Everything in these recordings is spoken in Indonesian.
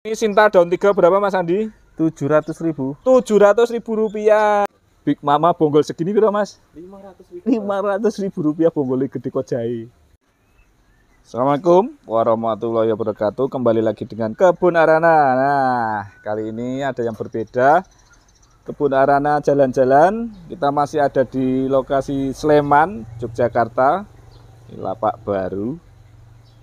Ini Sinta daun 3 berapa Mas Andi? Tujuh ratus ribu ratus ribu rupiah Big Mama bonggol segini berapa Mas? ratus. ribu ratus ribu rupiah bonggolnya gede kok jai. Assalamualaikum warahmatullahi wabarakatuh Kembali lagi dengan Kebun Arana Nah kali ini ada yang berbeda Kebun Arana jalan-jalan Kita masih ada di lokasi Sleman, Yogyakarta Ini lapak baru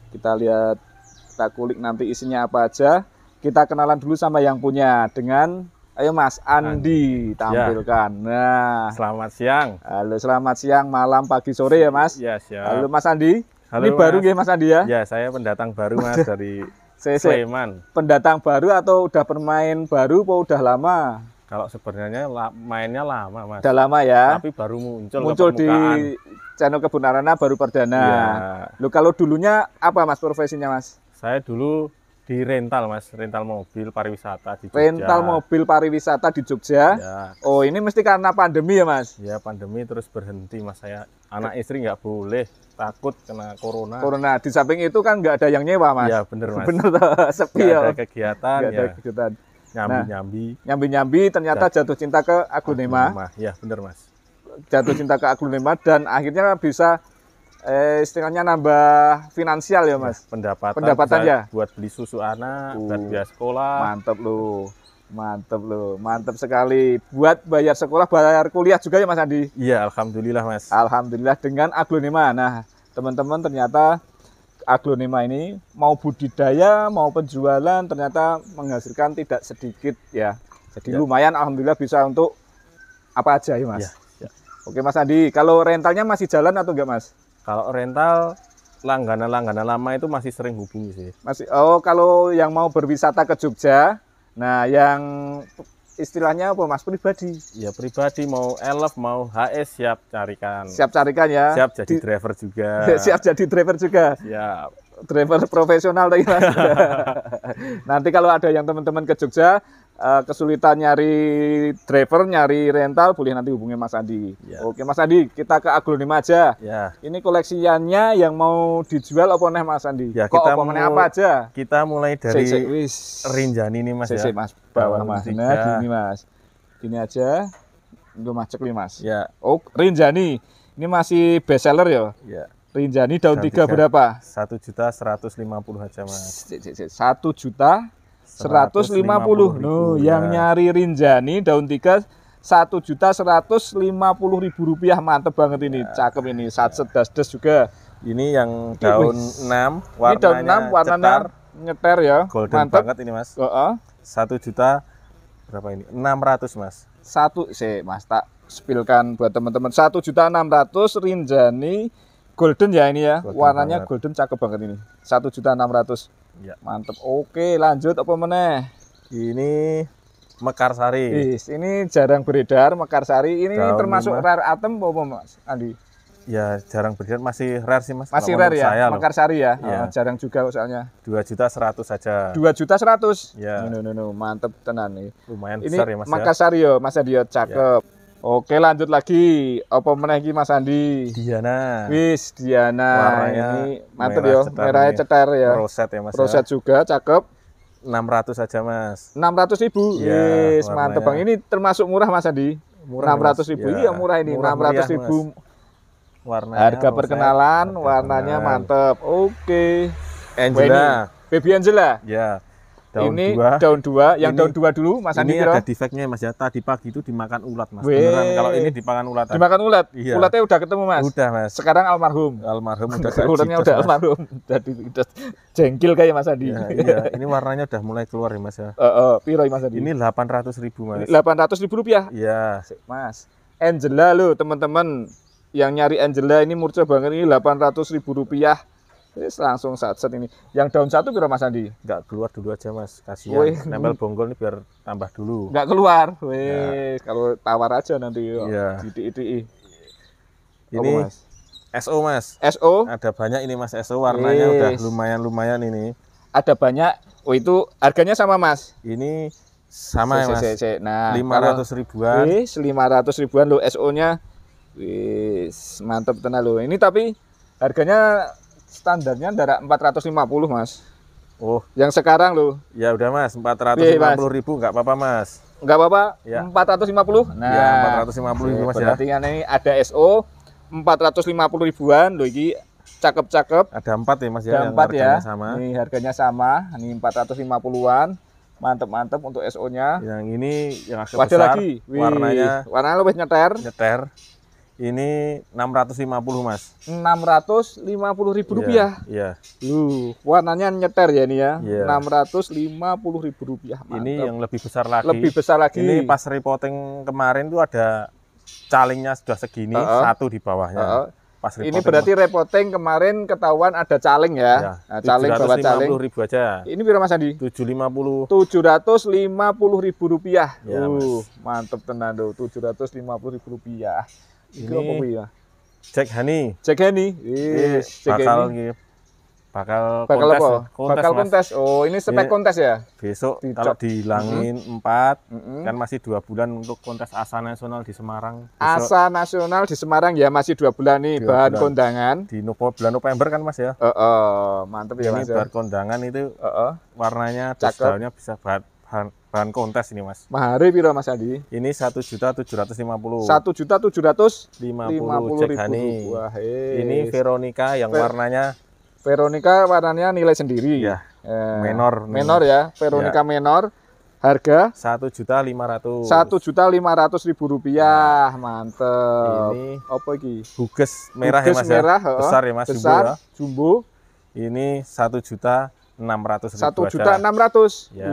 Kita lihat kita kulik nanti isinya apa aja kita kenalan dulu sama yang punya dengan ayo Mas Andi, ya. tampilkan. Ya. Nah, selamat siang. Halo, selamat siang, malam, pagi, sore ya Mas. Ya, siap. Halo Mas Andi. Halo, Ini mas. baru nggih Mas Andi ya? Ya, saya pendatang baru Mas dari saya, Sleman. Pendatang baru atau udah bermain baru atau udah lama? Kalau sebenarnya mainnya lama Mas. Udah lama ya. Tapi baru muncul muncul di channel Kebun Arana baru perdana. Ya. Lu kalau dulunya apa Mas profesinya Mas? Saya dulu di rental mas rental mobil pariwisata di Jogja. rental mobil pariwisata di Jogja ya. oh ini mesti karena pandemi ya mas ya pandemi terus berhenti mas saya anak istri nggak boleh takut kena corona corona di samping itu kan nggak ada yang nyewa mas ya benar mas Benar sepi ya ada kegiatan gak ya ada kegiatan nyambi nyambi nah, nyambi nyambi ternyata jatuh cinta ke Aglonema, Aglonema. ya benar mas jatuh cinta ke Aglonema dan akhirnya bisa eh, istilahnya nambah finansial ya mas. Ya, pendapatan. Pendapatan ya. Buat beli susu anak, uh, buat biaya sekolah. Mantep lu, mantep lu, mantep sekali. Buat bayar sekolah, bayar kuliah juga ya mas Andi. Iya, alhamdulillah mas. Alhamdulillah dengan aglonema. Nah teman-teman ternyata aglonema ini mau budidaya mau penjualan ternyata menghasilkan tidak sedikit ya. Jadi ya. lumayan alhamdulillah bisa untuk apa aja ya mas. ya. Oke mas Andi, kalau rentalnya masih jalan atau enggak mas? Kalau rental langganan-langganan lama itu masih sering hubungi sih. Masih oh kalau yang mau berwisata ke Jogja, nah yang istilahnya apa Mas pribadi? Ya pribadi mau elf mau HS siap carikan. Siap carikan ya. Siap jadi Di, driver juga. siap jadi driver juga. ya driver profesional tadi mas. Nanti kalau ada yang teman-teman ke Jogja uh, kesulitan nyari driver, nyari rental, boleh nanti hubungi Mas Andi. Ya. Oke, Mas Andi, kita ke Aglonema aja. Ya. Ini koleksiannya yang mau dijual apa nih Mas Andi? Ya, Kok kita apa, nih apa aja? Kita mulai dari Sik, Rinjani ini Mas Sik, ya. Mas, bawah Mas. Nah, gini Mas. Gini aja. Untuk Mas cek nih Mas. Ya. Oh, Rinjani. Ini masih best seller ya? Ya. Rinjani daun, tiga berapa? Satu juta seratus lima puluh aja mas. Satu juta 150. 150. puluh ya. yang nyari Rinjani daun tiga satu juta seratus lima puluh ribu rupiah mantep banget ini ya. cakep ini saat ya. sedas des juga ini yang daun enam warnanya ini daun enam warna cetar, nyeter ya golden mantep. banget ini mas satu uh -uh. juta berapa ini enam ratus mas satu sih mas tak spilkan buat teman-teman satu juta enam ratus rinjani golden ya ini ya golden warnanya banget. golden cakep banget ini satu juta enam ratus Ya, mantep. Oke, lanjut apa meneh? Ini Mekarsari. Is, ini jarang beredar Mekarsari. Ini Daun termasuk lima. rare atom apa Mas Andi? Ya, jarang beredar masih rare sih Mas. Masih rare ya, saya Mekarsari ya. ya. Oh, jarang juga soalnya. Dua juta seratus saja. Dua juta seratus. Ya. No, no, no, mantep tenan nih. Lumayan ini besar ya Mas. Ya. Mekarsari ya. yo, Mas Andi cakep. Ya. Oke lanjut lagi apa meneh iki Mas Andi? Diana. Wis Diana. Warnanya ini mantep ya, cetar cetar ya. Roset ya Mas. Ya. Roset ya. juga cakep. 600 aja Mas. 600 ribu. Ya, yes, mantep Bang. Ini termasuk murah Mas Andi. Murah 600 ribu. Ya. Iya murah ini. Murah, 600 ribu. Warna harga perkenalan, warnanya mantep. Oke. Angela. Baby Angela. Ya daun ini dua. daun dua, yang ini, daun dua dulu Mas Ini Andi, ada defeknya Mas ya. Tadi pagi itu dimakan ulat Mas. kalau ini dimakan ulat. Dimakan ulat. Iya. Ulatnya udah ketemu Mas. Udah Mas. Sekarang almarhum. Almarhum udah Ulatnya udah mas. almarhum. Jadi udah jengkil kayak Mas Andi. Ya, iya, iya. ini warnanya udah mulai keluar ya Mas ya. uh, uh, piro Mas Andi? Ini delapan ratus ribu Mas. delapan ratus ribu rupiah? Iya. Mas, Angela lo teman-teman yang nyari Angela ini murca banget ini delapan ratus ribu rupiah ini langsung saat set ini. Yang daun satu biar Mas Andi? Enggak keluar dulu aja Mas, kasihan. Wih. Nempel bonggol ini biar tambah dulu. nggak keluar. Wih, ya. kalau tawar aja nanti ya. di Ini mas. SO Mas. SO. Ada banyak ini Mas SO warnanya Wih. udah lumayan-lumayan ini. Ada banyak. Oh itu harganya sama Mas. Ini sama ya Mas. Nah, lima Nah, ribuan. Wih, ratus ribuan lo SO-nya. Wis, mantep tenar lo. Ini tapi harganya standarnya darah 450 mas oh yang sekarang loh ya udah mas 450 iya, ribu nggak apa-apa mas nggak apa-apa Ya. 450 nah ya nah, 450 ribu mas iya, ya berarti ini ada SO 450 ribuan loh ini cakep-cakep ada empat ya mas ya, ada yang empat ya sama ini harganya sama ini 450-an mantep-mantep untuk SO nya yang ini yang agak Wajar besar lagi Wih, warnanya warnanya lebih nyeter nyeter ini 650 mas. 650 ribu iya, rupiah. Iya. Yeah, yeah. Uh, warnanya nyeter ya ini ya. Yeah. Iya. 650 ribu rupiah. Mantap. Ini yang lebih besar lagi. Lebih besar lagi. Ini pas reporting kemarin tuh ada calingnya sudah segini, uh satu di bawahnya. Uh -uh. Pas ini berarti reporting kemarin ketahuan ada caling ya. ya. Nah, caling bawa caling. ribu aja. Ini berapa Mas Andi? 750. 750 ribu rupiah. Ya, uh, mantep tenan tuh. 750 ribu rupiah. Ini ya? Jack Hani. Jack Hani. Yes, iya, iya, bakal Hani. Bakal, bakal kontes. Ya, kontes bakal kontes. Oh, ini spek kontes ya? Besok di kalau mm-hmm. empat mm -hmm. mm -hmm. kan masih dua bulan untuk kontes Asa Nasional di Semarang. Besok. Asa Nasional di Semarang ya masih dua bulan nih dua bahan bulan. kondangan. Di Nopo, bulan November kan Mas ya? Heeh, uh, uh, mantep ya Mas. Ini ya. bahan kondangan itu uh, uh. warnanya teksturnya bisa buat bahan kontes ini mas mahari piro mas Adi ini satu juta tujuh ratus lima puluh satu juta tujuh ratus lima puluh cek Hani ini Veronica yang Ver warnanya Veronica warnanya nilai sendiri ya eh, menor menor ya Veronica ya. menor harga satu juta lima ratus satu juta lima ratus ribu rupiah nah. mantep ini apa iki buges merah buges ya mas merah, ya? ya? besar ya mas besar jumbo, ya. jumbo. ini satu juta enam ratus satu juta enam ratus ya.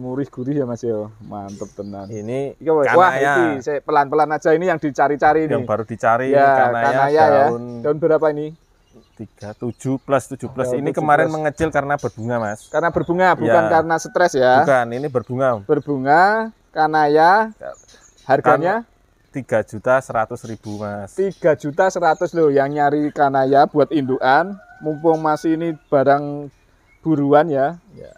murih gurih ya mas yo ya. mantep tenan ini kanaya wah ini saya pelan pelan aja ini yang dicari-cari yang ini. baru dicari ya, kanaya, kanaya ya. daun, ya. daun berapa ini tiga tujuh plus tujuh plus ini kemarin plus. mengecil karena berbunga mas karena berbunga bukan ya. karena stres ya bukan ini berbunga berbunga kanaya harganya kan tiga juta seratus ribu mas tiga juta seratus loh yang nyari kanaya buat induan mumpung masih ini barang buruan ya. ya.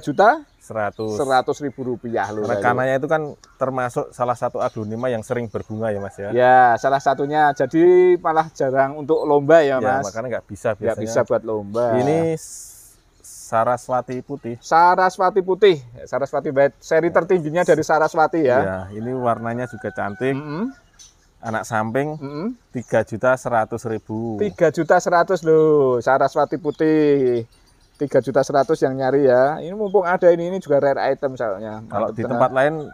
juta seratus 100 ribu rupiah loh. Rekananya itu kan termasuk salah satu aglonema yang sering berbunga ya Mas ya. Ya, salah satunya. Jadi malah jarang untuk lomba ya, ya Mas. makanya nggak bisa Nggak bisa buat lomba. Ini Saraswati putih. Saraswati putih. Saraswati baik. Seri ya. tertingginya dari Saraswati ya. Ya, ini warnanya juga cantik. Mm -hmm anak samping tiga juta seratus ribu tiga juta seratus loh saraswati putih tiga juta seratus yang nyari ya. Ini mumpung ada ini, ini juga rare item soalnya. Nah, Kalau di tempat lain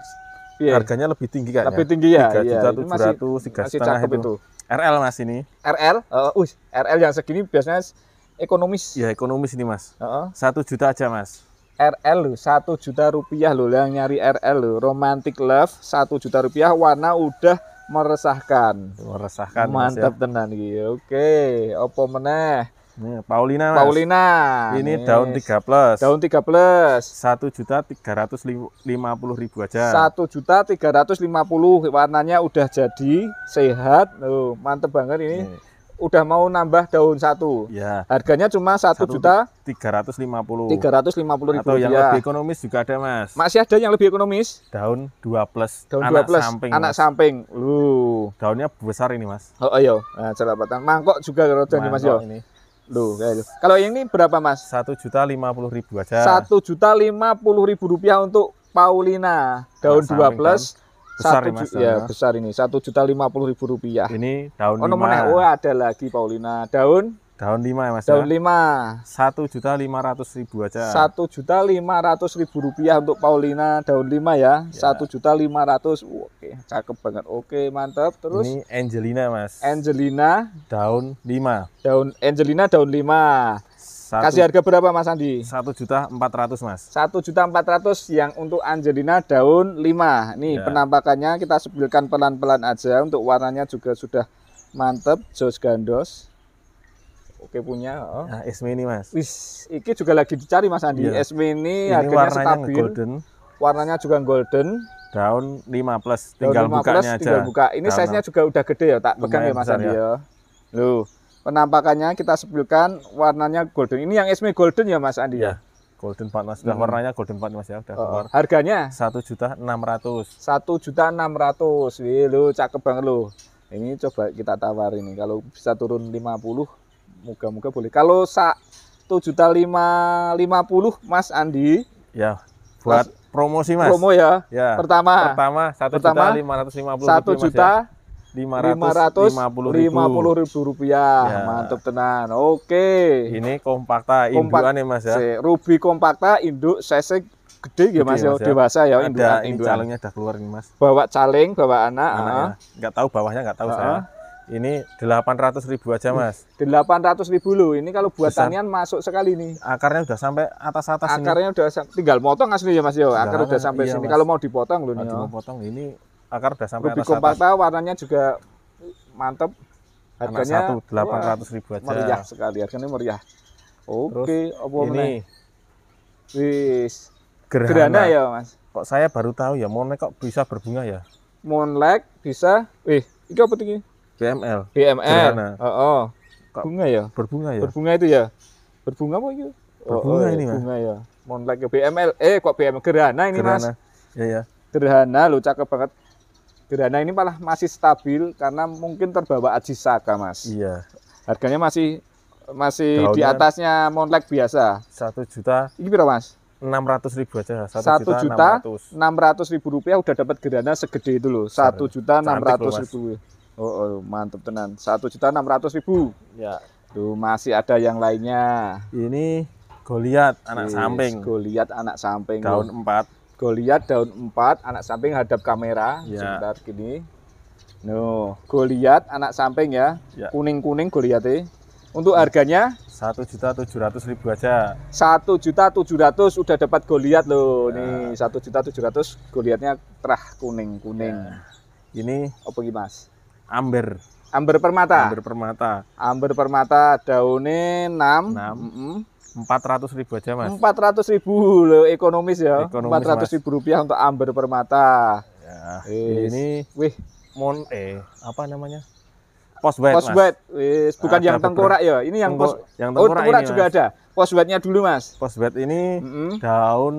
yeah. harganya lebih tinggi kan? Lebih tinggi ya. Iya. Tiga juta tujuh ratus, tiga setengah itu. itu. RL mas ini. RL, uh, oh, uh, RL yang segini biasanya ekonomis. Ya ekonomis ini mas. Satu uh -uh. juta aja mas. RL loh, satu juta rupiah loh yang nyari RL loh. Romantic Love satu juta rupiah, warna udah meresahkan. Meresahkan. Mantap ya. tenan gitu. Oke, opo meneh Paulina Mas. Paulina. Ini yes. daun 3 plus. Daun 3 plus. 1 juta 350 ribu aja. 1 juta 350 warnanya udah jadi, sehat. Loh, mantep banget ini. yes. Iya. Udah mau nambah daun satu. Ya. Harganya cuma 1, 1 juta 350. 350 ribu Atau yang ya. lebih ekonomis juga ada, Mas. Masih ada yang lebih ekonomis? Daun 2 plus. Daun anak 2 plus. Samping, anak mas. samping. lu Daunnya besar ini, Mas. Oh, ayo Nah, Mangkok juga kalau Mas yo. Ini. Loh, kayak gitu. Kalau yang ini berapa mas? Satu juta lima puluh ribu aja. Satu juta lima puluh ribu rupiah untuk Paulina daun iya, dua plus. Kan. Besar satu, ya, ya besar ini satu juta lima puluh ribu rupiah. Ini daun oh, nomornya, oh ada lagi Paulina daun Daun lima ya Mas. Daun ya? lima. Satu juta lima ratus ribu aja. Satu juta lima ratus ribu rupiah untuk Paulina daun lima ya. ya. Satu juta lima ratus. Oke, cakep banget. Oke, mantap. Terus ini Angelina Mas. Angelina daun lima. Daun Angelina daun lima. Satu, Kasih harga berapa Mas Andi? Satu juta empat ratus Mas. Satu juta empat ratus yang untuk Angelina daun lima. Nih ya. penampakannya kita sebilkan pelan-pelan aja untuk warnanya juga sudah mantap jos gandos Oke punya. Oh. Nah, SM ini mas. Wis, iki juga lagi dicari mas Andi. Yeah. Iya. SM ini, ini harganya stabil. Golden. Warnanya juga golden. Daun 5 plus, tinggal 5 bukanya plus, aja. Tinggal buka. Ini size-nya juga udah gede ya, tak Lumayan pegang ya mas Andi ya. ya. Loh, penampakannya kita sebutkan warnanya golden. Ini yang SM golden ya mas Andi ya. Yeah. Golden 4 mas, sudah hmm. warnanya golden 4 mas ya, udah oh, keluar. harganya? Satu juta enam ratus. Satu juta enam ratus, wih lu cakep banget lu. Ini coba kita tawar ini. kalau bisa turun lima puluh Moga-moga boleh. Kalau sak tujuh juta lima lima puluh Mas Andi. Ya. Buat mas, promosi Mas. Promo ya. ya. Pertama. Pertama satu juta lima ratus lima puluh. Satu juta ya. lima ratus lima puluh ribu rupiah. Ya. Mantap tenan. Oke. Ini kompakta induk nih ya, Mas ya. Ruby kompakta induk sesek gede ya mas, ya? mas ya dewasa ya ada, ini calengnya udah keluar nih mas bawa caleng bawa anak, anak ah. ya. nggak tahu bawahnya nggak tahu ah. saya ah. Ini 800 ribu aja mas. 800 ribu loh. Ini kalau buat Besar. tanian masuk sekali nih. Akarnya udah sampai atas atas. Akarnya ini. udah tinggal potong asli ya mas yo. Akar udah sampai iya, sini. Mas. Kalau mau dipotong loh nih. Mau dipotong ini akar udah sampai atas atas atas. Ruby warnanya juga mantep. Harganya satu ya, delapan ratus ribu aja. Meriah sekali. Harganya meriah. Oke. okay, apa ini? Wis. Gerhana. Gerhana ya mas. Kok saya baru tahu ya. Monlek kok bisa berbunga ya? Monlek bisa. Wih, eh, ini apa tinggi BML. BML. Oh, oh. Bunga ya? Berbunga ya? Berbunga itu ya. Berbunga apa itu? Berbunga oh, ini, Mas. Bunga ya. Monlek ya BML. Eh, kok BML gerhana ini, gerhana. Mas? Iya, ya. Gerhana lo cakep banget. Gerhana ini malah masih stabil karena mungkin terbawa Ajisaka, Mas. Iya. Harganya masih masih Daunnya di atasnya Monlek biasa. Satu juta. Ini berapa, Mas? enam ratus ribu aja satu juta enam ratus ribu rupiah udah dapat gerhana segede itu loh satu juta enam ratus ribu Oh, oh mantap tenan. Satu juta enam ratus ribu. Ya. Tuh masih ada yang lainnya. Ini Goliat anak yes, samping. Goliat anak samping. Daun empat. Goliat daun empat anak samping hadap kamera. Ya. Sebentar gini. No, Goliat anak samping ya. ya. Kuning kuning ya. Untuk harganya? Satu juta tujuh ratus ribu aja. Satu juta tujuh ratus udah dapat Goliat loh. Ya. Nih satu juta tujuh ratus Goliatnya terah kuning kuning. Ya. Ini apa gimas? Amber. Amber permata. Amber permata. Amber permata daunnya 6. 6. Empat ratus ribu aja mas. Empat ratus ribu lo ekonomis ya. Empat ratus ribu rupiah untuk amber permata. Ya, yes. ini, wih, mon eh apa namanya? Pos white. Pos white. Yes, nah, bukan ada yang tengkorak ya. Ini yang pos yang tengkorak, oh, juga mas. ada. Pos white dulu mas. Pos white ini mm -hmm. daun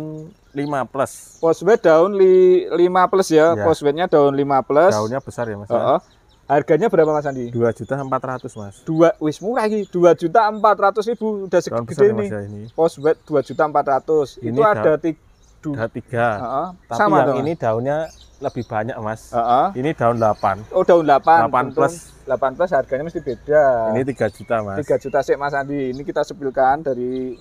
lima plus. Pos white daun li, 5 plus ya. ya. Pos white daun lima plus. Daunnya besar ya mas. Uh -oh. Ya? Harganya berapa Mas Andi? Dua juta empat ratus Mas. Dua, wis murah iki. Dua juta empat ratus ribu udah segede ini. Ya ini. Postbed dua juta empat ratus. Itu ada tiga. tiga. Uh -huh. Tapi Sama yang dong, ini daunnya lebih banyak Mas. Uh -huh. Ini daun delapan. Oh daun delapan. Delapan plus. Delapan plus harganya mesti beda. Ini tiga juta Mas. Tiga juta sih Mas Andi. Ini kita sepilkan dari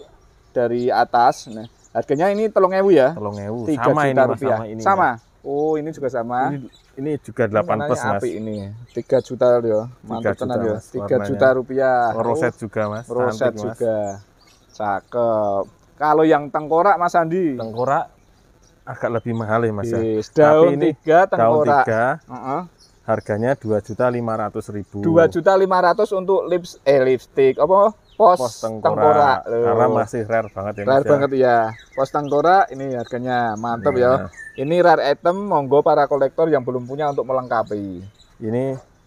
dari atas. Nah harganya ini telung ewu ya. Telung ewu. Sama ini, rupiah. sama ini. Sama. Ya. Oh, ini juga sama. Ini, ini juga 8 plus, Mas. Api ini. 3 ya. juta ya. Mantap tenan ya. 3 juta rupiah. Roset oh, juga, Mas. Roset Cantik, juga. Mas. Cakep. Kalau yang tengkorak Mas Andi. Tengkorak agak lebih mahal ya, Mas. Ya. Yes, daun Tapi ini 3 tengkorak. Daun 3. Uh -huh. Harganya dua juta lima ribu. Dua juta lima untuk lips eh lipstick apa pos, pos tengkorak, tengkorak. karena masih rare banget ya rare mas ya. banget ya pos tengkorak ini harganya mantap iya. ya, ya ini rare item, monggo para kolektor yang belum punya untuk melengkapi. Ini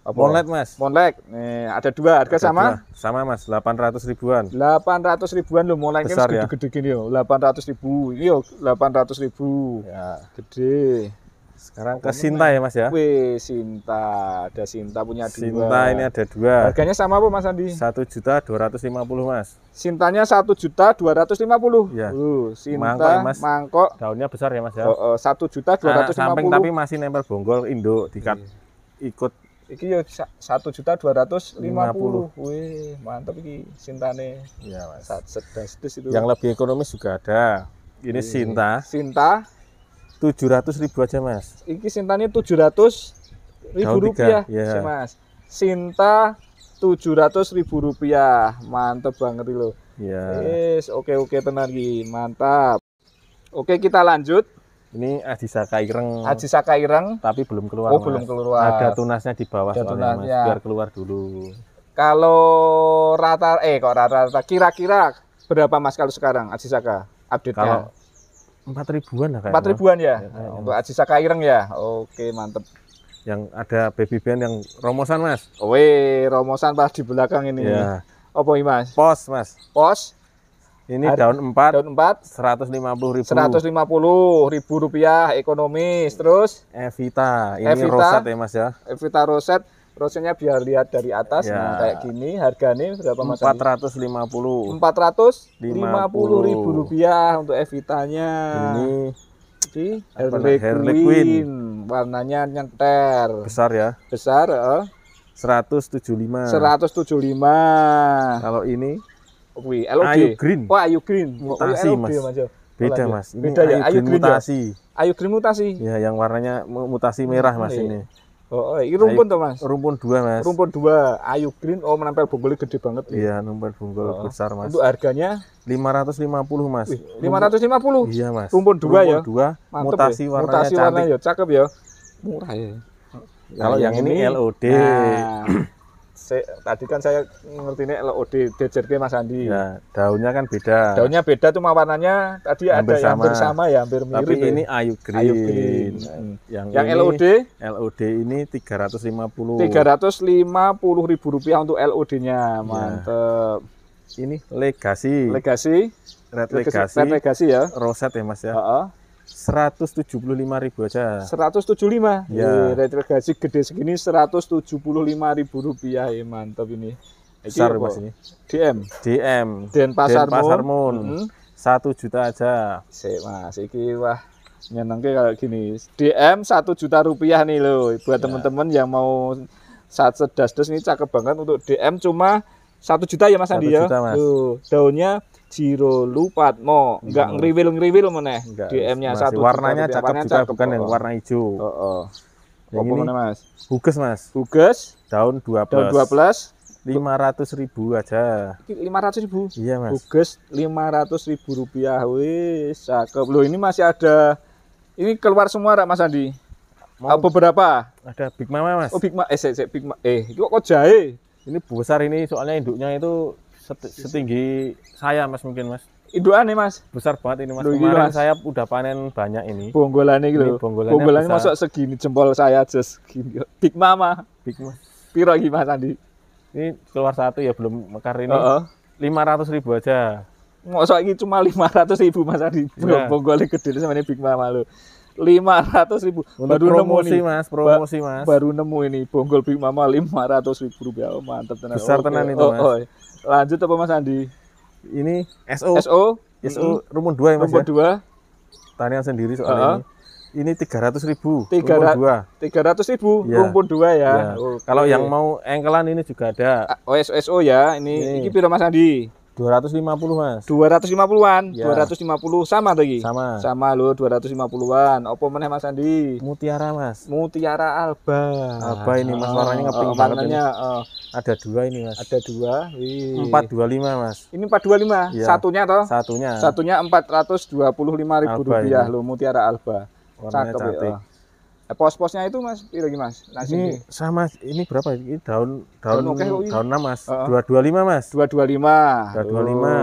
Monlet mas. Monlet. Nih ada dua, harga ada sama? Dua. Sama mas, 800 ribuan. 800 ribuan lo monlet Besar, kan segede-gede ya? gini yo. 800 ribu, ini delapan ratus ribu. Ya. Gede. Sekarang ke Sinta ya Mas ya? Wih, Sinta. Ada Sinta punya Sinta dua. Sinta ini ada dua. Harganya sama apa Mas Andi? Satu juta dua ratus lima puluh Mas. Sintanya satu juta dua ratus lima puluh. Iya Uh, Sinta mangkok, ya, mas. mangkok. Daunnya besar ya Mas ya? Iya. ya satu juta dua ratus lima puluh. tapi masih nempel bonggol Indo dikat ikut iki ya satu juta dua ratus lima puluh wih mantap iki sintane ya mas Sedas itu yang lebih ekonomis juga ada ini Sinta Sinta Tujuh ratus ribu aja mas iki tujuh ratus ribu Daun rupiah yeah. mas iya. sinta tujuh ratus ribu rupiah mantep banget lo ya yeah. yes oke oke tenang lagi, mantap oke kita lanjut ini Ajisa Ireng. Ajisa Ireng. Tapi belum keluar. Oh, mas. belum keluar. Ada tunasnya di bawah Ada soalnya, tunasnya. Mas. Biar keluar dulu. Kalau rata eh kok rata-rata kira-kira berapa Mas kalau sekarang Ajisaka update-nya? Kalau empat ribuan lah empat ribuan ya, ya oh. untuk gitu. Ajisa Kaireng ya oke mantep yang ada baby band yang romosan mas Weh, romosan pas di belakang ini ya. apa ini mas pos mas pos ini Hari, daun empat daun lima puluh ribu puluh ribu rupiah ekonomis terus Evita ini Evita, roset ya mas ya Evita roset prosesnya biar lihat dari atas ya. nah kayak gini harga harganya berapa mas Empat ratus lima puluh. Empat ratus lima puluh ribu rupiah untuk Evitanya ini si Harley Quinn. Quinn warnanya nyenter besar ya besar uh. 175 175 kalau ini Wih, Ayu Green. Oh, Ayu Green. Mutasi, Mas. mas. Ya. Beda, Mas. Ini Beda, ya? Ayu Green, Ayu Green ya? mutasi. Ayu Green mutasi. Ya, yang warnanya mutasi merah, Mas, iya. ini. Oh, oh ini rumpun tuh mas. Rumpun dua mas. Rumpun dua. Ayu Green. Oh menempel bonggolnya gede banget. Iya nempel bonggol oh. besar mas. Untuk harganya? lima lima ratus puluh mas. lima ratus lima puluh Iya mas. Rumpun dua ya? rumpun ya. dua. Mantep, mutasi ya. warnanya mutasi cantik. Warnanya ya, cakep ya. Murah ya. Kalau yang, yang ini, ini LOD. Nah. Se, tadi kan saya ngerti ini LOD DJP Mas Andi. Ya, daunnya kan beda. Daunnya beda cuma warnanya tadi hampir ada sama. yang bersama ya, hampir mirip. Tapi ini Ayu Green. Ayu Green. Hmm. Yang, yang ini, LOD LOD ini 350. 350 ribu rupiah untuk LOD-nya. Ya. Mantep. Ya. Ini legasi. Legasi. Red legasi. legasi ya. Roset ya Mas ya. Uh -uh. 175 ribu aja. 175. Ya. Iya, Retro gaji gede segini 175 ribu rupiah. Ya, mantap ini. Besar mas ini. DM. DM. Den Pasar, Pasar Moon. Mm-hmm. Satu juta aja. Si mas, iki wah nyenengke kalau gini. DM satu juta rupiah nih loh. Buat ya. temen teman yang mau saat sedas-des ini cakep banget untuk DM cuma satu juta ya mas Andi ya. Juta, mas. Tuh, daunnya Jiro mo Enggak hmm. ngriwil-ngriwil mana? DM-nya satu. Warnanya cakep juga cakep, bukan oh. yang warna hijau. Oh, oh. Yang Apa ini Mas? Hugus Mas. Hugus daun 12. Daun 12 500 ribu aja. 500 ribu? Iya Mas. Hugus 500 ribu rupiah. wih. cakep. Loh ini masih ada ini keluar semua Rak Mas Andi. Mau beberapa? Ada Big Mama Mas. Oh Big Mama eh, eh Big Mama. Eh, kok jahe? Ini besar ini soalnya induknya itu Iya setinggi saya mas mungkin mas itu aneh mas besar banget ini mas Loh, kemarin mas. saya udah panen banyak ini bonggolannya gitu ini bonggolan masuk segini jempol saya aja segini big mama big mas piro lagi mas ini keluar satu ya belum mekar ini lima ratus ribu aja Masa ini cuma lima ratus ribu mas tadi yeah. Iya. bonggolan gede sama ini big mama lo lima ratus ribu Untuk baru promosi nemu nih. mas promosi ba mas baru nemu ini bonggol big mama lima ratus ribu rupiah oh, mantap tenan besar oh, tenan itu oh, mas oh, oh. Lanjut apa Mas Andi? Ini SO. SO. SO mm-hmm. rumun 2 ya Mas rumun 2. ya? Tanian sendiri soalnya uh -huh. ini. Ini 300 ribu, Tiga rumun 2. 300 ribu, iya. ya. rumpun 2 ya. ya. Okay. Kalau yang mau engkelan ini juga ada. Ah, oh, SO, ya, ini, ini. ini piro Mas Andi? 250 mas 250an ya. 250 sama lagi sama sama lo 250an opo mana mas Andi mutiara mas mutiara alba apa ini mas ah, warnanya ngepink oh, banget warnanya, ini. Oh. ada dua ini mas ada dua Wih. 425 mas ini 425 ya. satunya toh satunya satunya 425 ribu rupiah lo mutiara alba warnanya Cakep, ya. cantik ya. Eh, pos-posnya itu mas piro mas nasi ini sama ini berapa ini daun daun daun, okay, daun 6 mas dua dua lima mas dua dua lima dua dua lima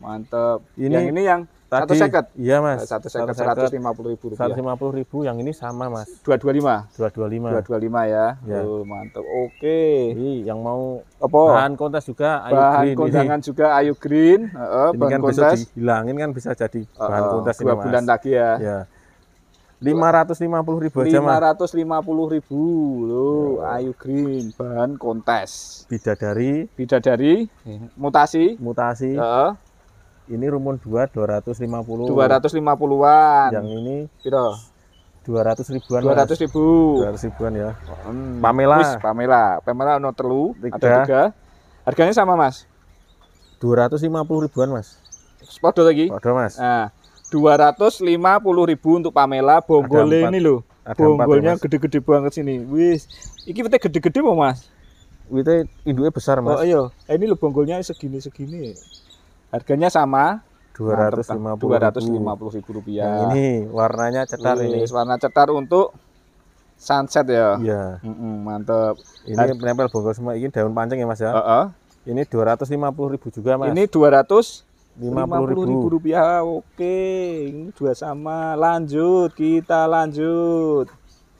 mantep ini yang ini yang satu seket iya mas eh, satu seket seratus lima puluh ribu seratus lima puluh ribu yang ini sama mas dua dua lima dua dua lima dua dua lima ya, ya. Oh, mantep oke okay. yang mau Apa? bahan kontes juga ayu bahan green kondangan ini. juga ayu green uh, bahan kan kontes dihilangin kan bisa jadi uh, bahan kontes dua ini, mas. bulan lagi ya, ya 550 ribu aja mah. 550 ribu loh, yeah. Ayu Green bahan kontes. Bidadari. Bidadari. Eh, mutasi. Mutasi. ya. Ini rumun 2 250. 250-an. Yang ini piro? 200 ribuan. 200 ribu. 200 ribuan ya. Hmm. Pamela. Wis, Pamela. Pamela no telu, tiga. ada tiga. Harganya sama, Mas? 250 ribuan, Mas. Podo lagi. Podo, Mas. Nah ribu untuk Pamela bonggolnya ini loh. Bonggolnya ya, gede-gede banget sini. Wis, ini wite gede-gede mau Mas. Wite induknya besar Mas. Oh iya, eh, ini loh bonggolnya segini-segini. Harganya sama, dua ratus lima puluh ribu rupiah. Yang ini warnanya cetar Wih, ini. Warna cetar untuk sunset ya. Iya. Mm -mm, mantep. Ini Har penempel bonggol semua. Ini daun panjang ya mas ya. Uh -uh. Ini dua ratus lima puluh ribu juga mas. Ini dua ratus lima puluh ribu rupiah oke ini juga sama lanjut kita lanjut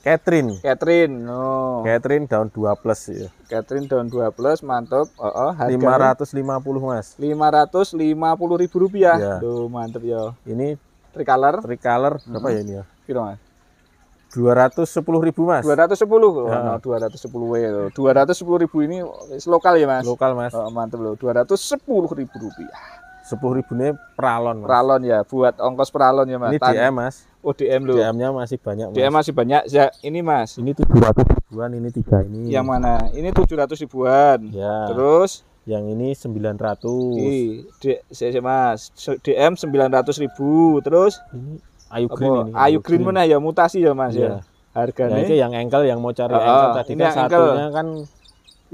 Catherine Catherine no Catherine daun dua plus ya Catherine daun dua plus mantap oh, oh lima puluh mas lima lima ratus puluh ribu rupiah ya. tuh mantap ya ini tricolor tricolor berapa -hmm. ya ini ya kira mas dua ratus sepuluh ribu mas dua ratus sepuluh oh, ya. dua ratus sepuluh ya dua ratus sepuluh ribu ini lokal ya mas lokal mas oh, mantep loh dua ratus sepuluh ribu rupiah sepuluh ribu ini peralon mas. peralon ya buat ongkos peralon ya mas ini DM mas oh DM lu DM nya masih banyak mas. DM masih banyak ya ini mas ini tujuh ratus ribuan ini tiga ini yang mana ini tujuh ratus ribuan ya terus yang ini sembilan ratus saya mas DM sembilan ratus ribu terus ini Ayu Green Apa? ini Ayu, Ayu Green, Green mana ya mutasi ya mas ya, ya. harganya nah, yang engkel yang mau cari oh, engkel tadi kan satunya kan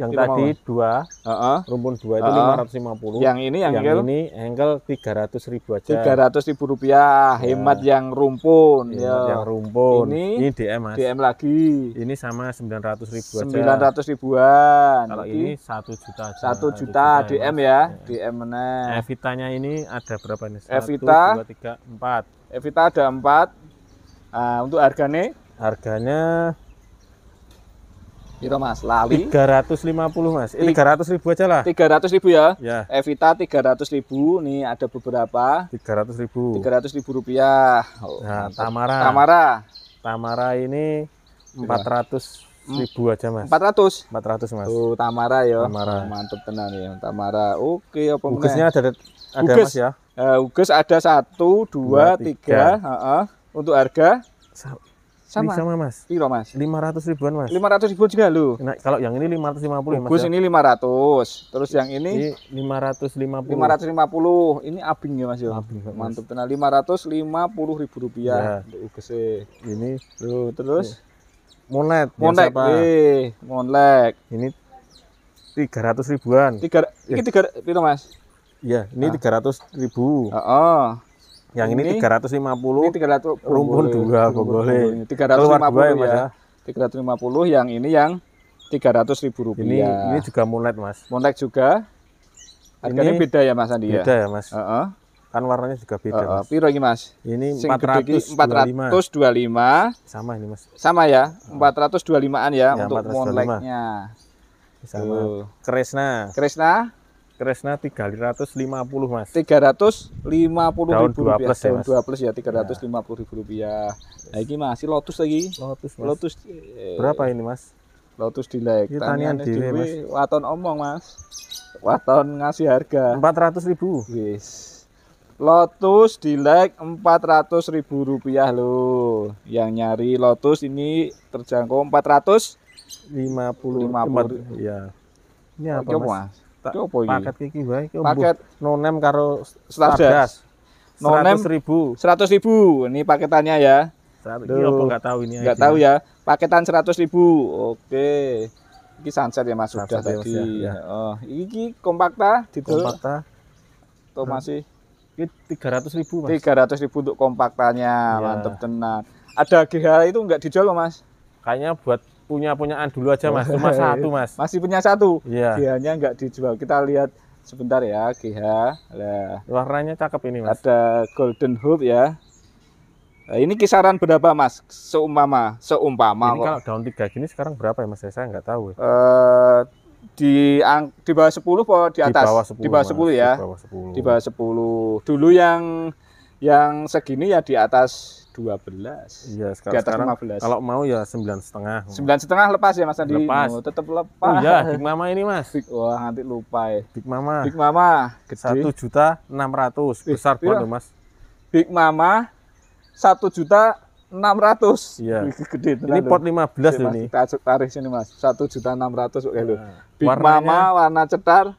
yang Kilo tadi dua uh -uh. rumpun dua itu lima ratus lima puluh yang ini yang, yang angle? ini angle tiga ratus ribu aja tiga ratus ribu rupiah ya. hemat yang rumpun hemat ya. yang rumpun ini, ini dm mas dm lagi ini sama sembilan ratus ribu aja sembilan ratus ribuan kalau ini satu juta satu juta, juta dm ya, ya. dm mana evitanya ini ada berapa nih satu evita dua tiga empat evita ada empat uh, untuk harganya harganya Kira gitu, mas, lali. 350 mas, eh, 300 ribu aja lah. 300 ribu ya? Ya. Evita 300 ribu, nih ada beberapa. 300 ribu. 300 ribu rupiah. Oh, nah, Tamara. Tamara. Tamara ini 400 ribu hmm. aja mas. 400? 400 mas. oh, Tamara ya. Tamara. Oh, mantep tenan ya, Tamara. Oke, apa Ugesnya ada, ada Uges. mas ya? Uh, Uges ada satu dua tiga. 3. Uh -uh. Untuk harga? Sama. sama mas. Piro iya, mas. Lima ratus ribuan mas. Lima ratus ribuan juga lu. Nah, kalau yang ini lima ratus lima puluh mas. Gus ya? ini lima ratus. Terus yang ini lima ratus lima puluh. Lima ratus lima puluh. Ini abing ya mas ya. Abing. Mantap. Nah lima ratus lima puluh ribu rupiah. Ya. Untuk Ini. Lu terus. Monlet. Monlet. Eh, monlet. Ini tiga ratus ribuan. Tiga. Ya. Ini tiga. Itu mas. Iya. Ini tiga ratus ribu. Oh. oh yang ini, ini 350. Ini 300 rumpun dua bonggole. 350 ya, Mas ya. 350 ya? yang ini yang 300 ribu rupiah. Ini, ini juga moonlight Mas. Moonlight juga. Harganya ini beda ya Mas Andi ya? Beda ya Mas. Uh -uh. Kan warnanya juga beda uh -uh. Mas. Piro ini Mas? Ini 425. 425. Sama ini Mas. Sama ya, 425-an ya, ya untuk moonlight-nya. Sama. Tuh. Kresna. Kresna Kresna 350 mas 350 tahun ribu rupiah plus tahun ya, 2 plus ya 350 ya. ribu rupiah nah ini masih Lotus lagi Lotus mas. Lotus eh, berapa ini mas Lotus dilek ya, tanian dilek mas waton omong mas waton ngasih harga 400 ribu yes. Lotus dilek 400 ribu rupiah loh yang nyari Lotus ini terjangkau 400 50 50 ya ini apa mas? mas? Apa iki? Paket iki wae iki paket nonem karo Stardust. Nonem 100.000. 100.000 ini paketannya ya. Iya, ini nggak enggak tahu ini Enggak tahu ya. Paketan 100.000. Oke. Iki sunset ya Mas sudah ya, tadi. Ya. Oh, iki kompakta didol. Kompakta. Atau masih tiga ratus ribu mas. Tiga ratus ribu untuk kompaktanya, ya. mantep tenar. Ada GH itu nggak dijual mas? Kayaknya buat punya punyaan dulu aja mas, cuma satu mas. Masih punya satu. Iya. Dianya nggak dijual. Kita lihat sebentar ya GH. Nah, Warnanya cakep ini mas. Ada golden hoop ya. Nah, ini kisaran berapa mas? Seumpama, seumpama. Ini kok. kalau daun tiga gini sekarang berapa ya mas? Ya, saya nggak tahu. Ya. Uh, di ang, di bawah 10 po di atas? Di bawah 10. Di bawah 10 ya. Di bawah 10. Di bawah 10. Dulu yang yang segini ya di atas 12. Iya, sekarang, di atas sekarang, Kalau mau ya sembilan setengah. Sembilan setengah lepas ya Mas Andi. Lepas. Oh, tetap lepas. Oh iya, Big Mama ini Mas. Big, wah nanti lupa ya. Big Mama. Big Mama. Satu juta enam ratus besar iya. Mas. Big Mama satu juta enam ratus. Iya. Gede. Ini port lima belas ini. Kita tarik sini Mas. Satu juta enam ratus. Nah, Big Warnanya, Mama warna cetar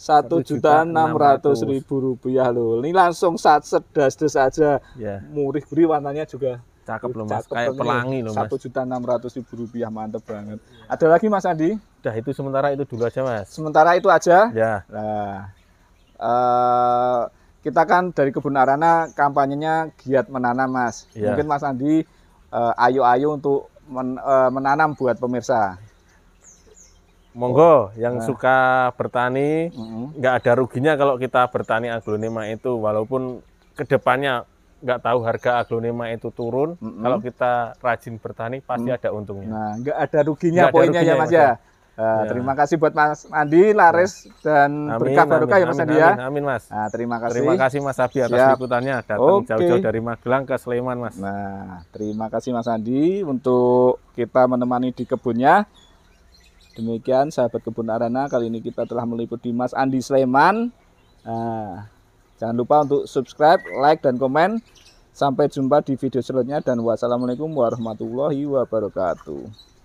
satu juta enam ratus ribu rupiah loh ini langsung saat sedas des aja yeah. murih beri warnanya juga cakep loh mas cakep kayak pelangi iya. loh mas satu juta enam ratus ribu rupiah mantep banget ada lagi mas Andi dah itu sementara itu dulu aja mas sementara itu aja ya yeah. nah eh, uh, kita kan dari kebun arana kampanyenya giat menanam mas yeah. mungkin mas Andi ayo uh, eh, ayo -ayo untuk men, uh, menanam buat pemirsa Monggo yang nah. suka bertani, nggak mm -hmm. ada ruginya kalau kita bertani aglonema itu, walaupun kedepannya nggak tahu harga aglonema itu turun, mm -hmm. kalau kita rajin bertani pasti mm -hmm. ada untungnya. Nah, nggak ada ruginya gak poinnya ada ya, ruginya, ya Mas ya. Eh, ya. Terima kasih buat Mas Andi, ya. dan berkah barokah ya Mas Andi ya. Amin, amin Mas. Nah, terima kasih. Terima kasih Mas Abi atas Siap. liputannya datang okay. jauh-jauh dari Magelang ke Sleman Mas. Nah, terima kasih Mas Andi untuk kita menemani di kebunnya. Demikian sahabat kebun arana kali ini kita telah meliput Mas Andi Sleman. Nah, jangan lupa untuk subscribe, like dan komen. Sampai jumpa di video selanjutnya dan wassalamualaikum warahmatullahi wabarakatuh.